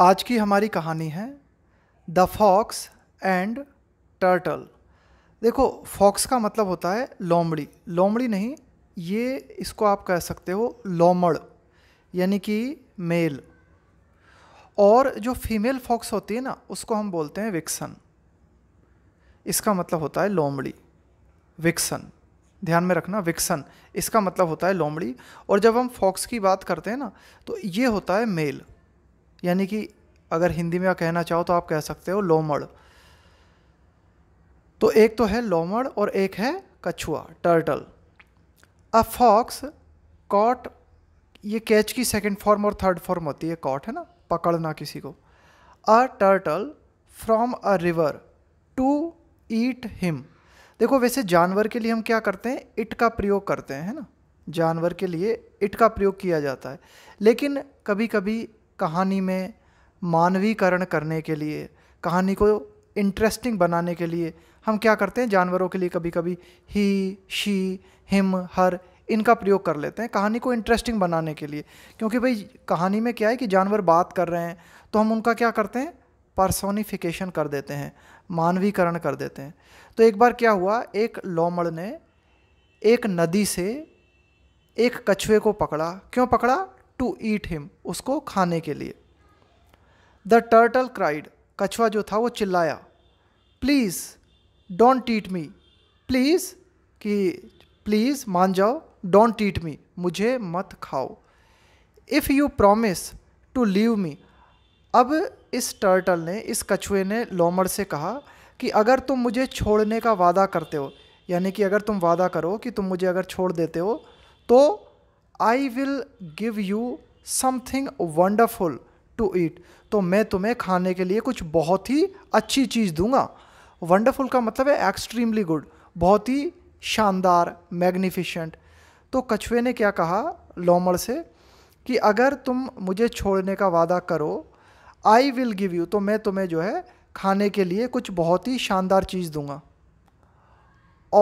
आज की हमारी कहानी है द फॉक्स एंड टर्टल देखो फॉक्स का मतलब होता है लोमड़ी लोमड़ी नहीं ये इसको आप कह सकते हो लोमड़ यानी कि मेल और जो फीमेल फॉक्स होती है ना उसको हम बोलते हैं विक्सन इसका मतलब होता है लोमड़ी विक्सन ध्यान में रखना विक्सन इसका मतलब होता है लोमड़ी और जब हम फॉक्स की बात करते हैं ना तो ये होता है मेल यानी कि अगर हिंदी में कहना चाहो तो आप कह सकते हो लोमड़ तो एक तो है लोमड़ और एक है कछुआ टर्टल अ फॉक्स कॉट ये कैच की सेकेंड फॉर्म और थर्ड फॉर्म होती है कॉट है ना पकड़ना किसी को a turtle from a river to eat him देखो वैसे जानवर के लिए हम क्या करते हैं इट का प्रयोग करते हैं है ना जानवर के लिए इट का प्रयोग किया जाता है लेकिन कभी कभी कहानी में मानवीकरण करने के लिए कहानी को इंटरेस्टिंग बनाने के लिए हम क्या करते हैं जानवरों के लिए कभी कभी ही शी हिम हर इनका प्रयोग कर लेते हैं कहानी को इंटरेस्टिंग बनाने के लिए क्योंकि भाई कहानी में क्या है कि जानवर बात कर रहे हैं तो हम उनका क्या करते हैं पर्सोनिफिकेशन कर देते हैं मानवीकरण कर देते हैं तो एक बार क्या हुआ एक लोमड़ ने एक नदी से एक कछुए को पकड़ा क्यों पकड़ा टू ईट हिम उसको खाने के लिए द टर्टल क्राइड कछुआ जो था वो चिल्लाया please don't eat me please कि प्लीज़ मान जाओ डोंट ईट मी मुझे मत खाओ if you promise to leave me अब इस टर्टल ने इस कछुए ने लोमड़ से कहा कि अगर तुम मुझे छोड़ने का वादा करते हो यानी कि अगर तुम वादा करो कि तुम मुझे अगर छोड़ देते हो तो I will give you something wonderful to eat तो मैं तुम्हें खाने के लिए कुछ बहुत ही अच्छी चीज़ दूंगा वंडरफुल का मतलब है एक्सट्रीमली गुड बहुत ही शानदार मैग्निफिशेंट तो कछुए ने क्या कहा लोमड़ से कि अगर तुम मुझे छोड़ने का वादा करो आई विल गिव यू तो मैं तुम्हें जो है खाने के लिए कुछ बहुत ही शानदार चीज़ दूंगा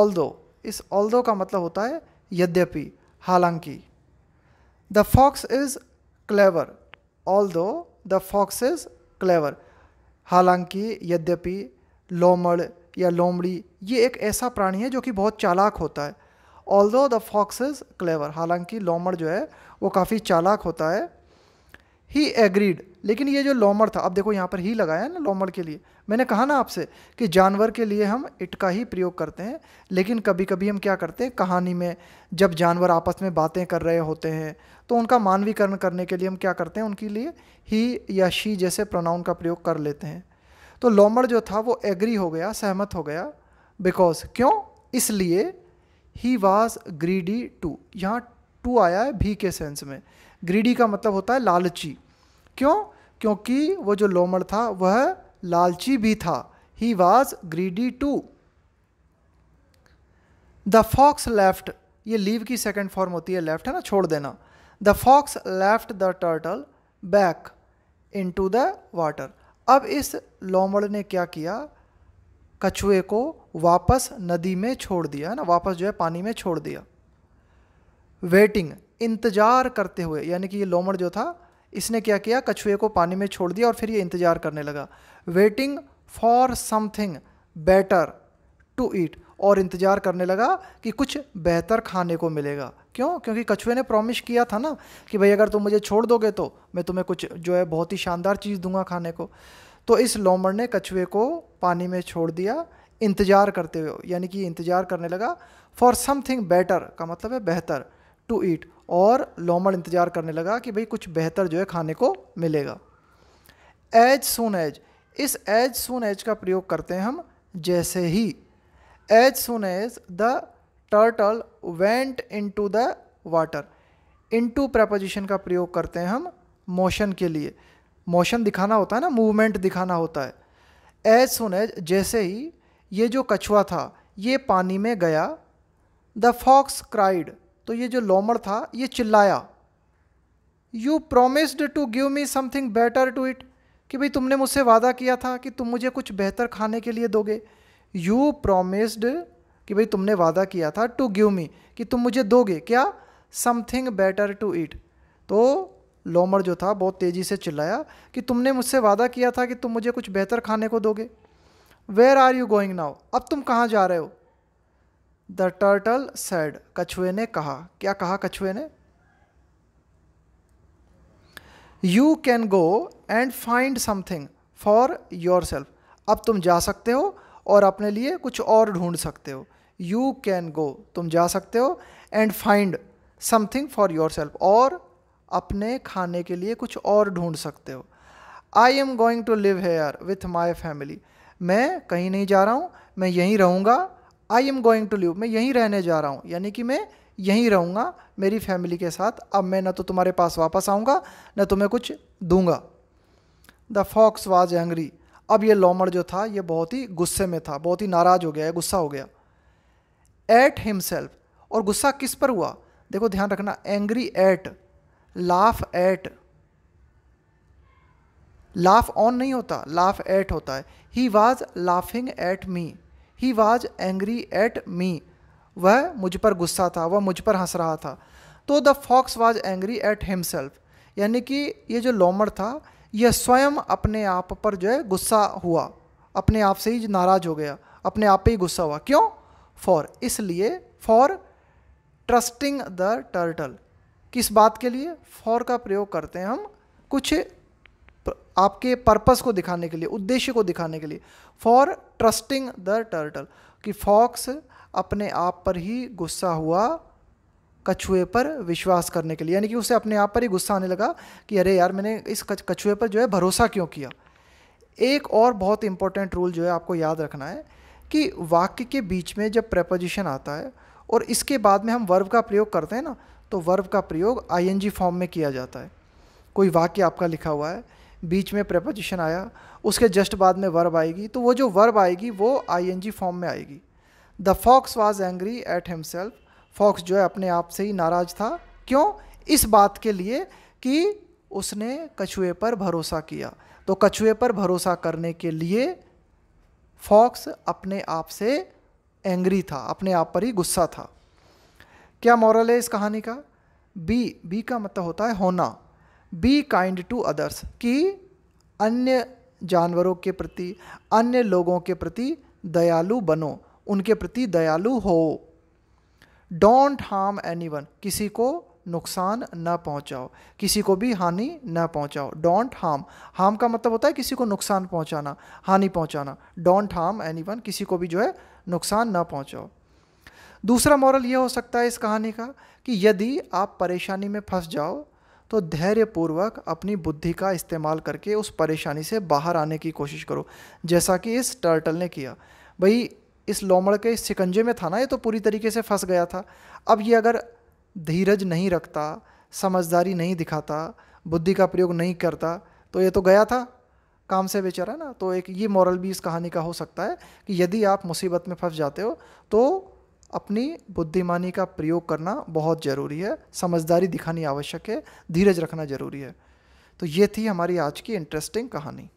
ऑल दो इस ऑल दो का मतलब होता है यद्यपि हालांकि the fox is clever although the fox is clever हालांकि यद्यपि लोमड़ या लोमड़ी ये एक ऐसा प्राणी है जो कि बहुत चालाक होता है all although the fox is clever हालांकि लोमड़ जो है वो काफ़ी चालाक होता है ही एग्रीड लेकिन ये जो लॉमर था अब देखो यहाँ पर ही लगाया ना लोमड़ के लिए मैंने कहा ना आपसे कि जानवर के लिए हम इट का ही प्रयोग करते हैं लेकिन कभी कभी हम क्या करते हैं कहानी में जब जानवर आपस में बातें कर रहे होते हैं तो उनका मानवीकरण करने के लिए हम क्या करते हैं उनके लिए ही या शी जैसे प्रोनाउन का प्रयोग कर लेते हैं तो लोमड़ जो था वो एग्री हो गया सहमत हो गया बिकॉज क्यों इसलिए ही वॉज ग्रीडी टू यहाँ टू आया है भी के सेंस में ग्रीडी का मतलब होता है लालची क्यों क्योंकि वो जो लोमड़ था वह लालची भी था he was greedy too the fox left ये लीव की सेकेंड फॉर्म होती है लेफ्ट है ना छोड़ देना the fox left the turtle back into the water अब इस लोमड़ ने क्या किया कछुए को वापस नदी में छोड़ दिया है ना वापस जो है पानी में छोड़ दिया वेटिंग इंतज़ार करते हुए यानी कि ये लोमड़ जो था इसने क्या किया कछुए को पानी में छोड़ दिया और फिर ये इंतज़ार करने लगा waiting for something better to eat और इंतज़ार करने लगा कि कुछ बेहतर खाने को मिलेगा क्यों क्योंकि कछुए ने प्रॉमिस किया था ना कि भाई अगर तुम मुझे छोड़ दोगे तो मैं तुम्हें कुछ जो है बहुत ही शानदार चीज़ दूंगा खाने को तो इस लोमड़ ने कछुए को पानी में छोड़ दिया इंतज़ार करते हुए यानी कि इंतज़ार करने लगा फॉर समथिंग बेटर का मतलब है बेहतर टू ईट और लोमड़ इंतज़ार करने लगा कि भाई कुछ बेहतर जो है खाने को मिलेगा एज सुन एज इस एज सुन एज का प्रयोग करते हैं हम जैसे ही as soon as the turtle went into the water into preposition का प्रयोग करते हैं हम मोशन के लिए मोशन दिखाना होता है ना मूवमेंट दिखाना होता है एज सुन एज जैसे ही ये जो कछुआ था ये पानी में गया द फॉक्स क्राइड तो ये जो लोमड़ था ये चिल्लाया you promised to give me something better to eat कि भाई तुमने मुझसे वादा किया था कि तुम मुझे कुछ बेहतर खाने के लिए दोगे यू प्रोमिस्ड कि भाई तुमने वादा किया था टू गिव मी कि तुम मुझे दोगे क्या समथिंग बेटर टू ईट तो लोमड़ जो था बहुत तेज़ी से चिल्लाया कि तुमने मुझसे वादा किया था कि तुम मुझे कुछ बेहतर खाने को दोगे where are you going now अब तुम कहाँ जा रहे हो द टर्टल सैड कछुए ने कहा क्या कहा कछुए ने you can go and find something for yourself अब तुम जा सकते हो और अपने लिए कुछ और ढूंढ सकते हो यू कैन गो तुम जा सकते हो and find something for yourself और अपने खाने के लिए कुछ और ढूंढ सकते हो I am going to live here with my family मैं कहीं नहीं जा रहा हूँ मैं यहीं रहूँगा I am going to live मैं यहीं रहने जा रहा हूँ यानी कि मैं यहीं रहूँगा मेरी फैमिली के साथ अब मैं ना तो तुम्हारे पास वापस आऊँगा न तुम्हें कुछ दूंगा द फॉक्स वाज एंग्री अब ये लोमड़ जो था ये बहुत ही गुस्से में था बहुत ही नाराज़ हो गया गुस्सा हो गया एट हिमसेल्फ और गुस्सा किस पर हुआ देखो ध्यान रखना angry at laugh at laugh on नहीं होता लाफ एट होता है he was laughing at me he was angry at me वह मुझ पर गुस्सा था वह मुझ पर हंस रहा था तो the fox was angry at himself यानी कि ये जो लोमड़ था यह स्वयं अपने आप पर जो है गुस्सा हुआ अपने आप से ही नाराज हो गया अपने आप पे ही गुस्सा हुआ क्यों फॉर इसलिए फॉर ट्रस्टिंग द टर्टल किस बात के लिए फॉर का प्रयोग करते हैं हम कुछ आपके पर्पस को दिखाने के लिए उद्देश्य को दिखाने के लिए फॉर ट्रस्टिंग द टर्टल कि फॉक्स अपने आप पर ही गुस्सा हुआ कछुए पर विश्वास करने के लिए यानी कि उसे अपने आप पर ही गुस्सा आने लगा कि अरे यार मैंने इस कछुए पर जो है भरोसा क्यों किया एक और बहुत इंपॉर्टेंट रूल जो है आपको याद रखना है कि वाक्य के बीच में जब प्रपोजिशन आता है और इसके बाद में हम वर्ब का प्रयोग करते हैं ना तो वर्ब का प्रयोग आईएनजी फॉर्म में किया जाता है कोई वाक्य आपका लिखा हुआ है बीच में प्रपोजिशन आया उसके जस्ट बाद में वर्ब आएगी तो वो जो वर्ब आएगी वो आई फॉर्म में आएगी the fox was angry at himself fox जो है अपने आप से ही नाराज था क्यों इस बात के लिए कि उसने कछुए पर भरोसा किया तो कछुए पर भरोसा करने के लिए फॉक्स अपने आप से एंग्री था अपने आप पर ही गुस्सा था क्या मॉरल है इस कहानी का बी बी का मतलब होता है होना बी काइंड टू अदर्स कि अन्य जानवरों के प्रति अन्य लोगों के प्रति दयालु बनो उनके प्रति दयालु हो डोंट हार्म वन किसी को नुकसान न पहुंचाओ किसी को भी हानि न पहुंचाओ डोंट हार्म हार्म का मतलब होता है किसी को नुकसान पहुंचाना हानि पहुंचाना डोंट हार्म वन किसी को भी जो है नुकसान न पहुंचाओ दूसरा मॉरल ये हो सकता है इस कहानी का कि यदि आप परेशानी में फंस जाओ तो धैर्यपूर्वक अपनी बुद्धि का इस्तेमाल करके उस परेशानी से बाहर आने की कोशिश करो जैसा कि इस टर्टल ने किया भाई इस लोमड़ के सिकंजे शिकंजे में था ना ये तो पूरी तरीके से फंस गया था अब ये अगर धीरज नहीं रखता समझदारी नहीं दिखाता बुद्धि का प्रयोग नहीं करता तो ये तो गया था काम से बेचारा ना तो एक ये मॉरल भी इस कहानी का हो सकता है कि यदि आप मुसीबत में फंस जाते हो तो अपनी बुद्धिमानी का प्रयोग करना बहुत ज़रूरी है समझदारी दिखानी आवश्यक है धीरज रखना ज़रूरी है तो ये थी हमारी आज की इंटरेस्टिंग कहानी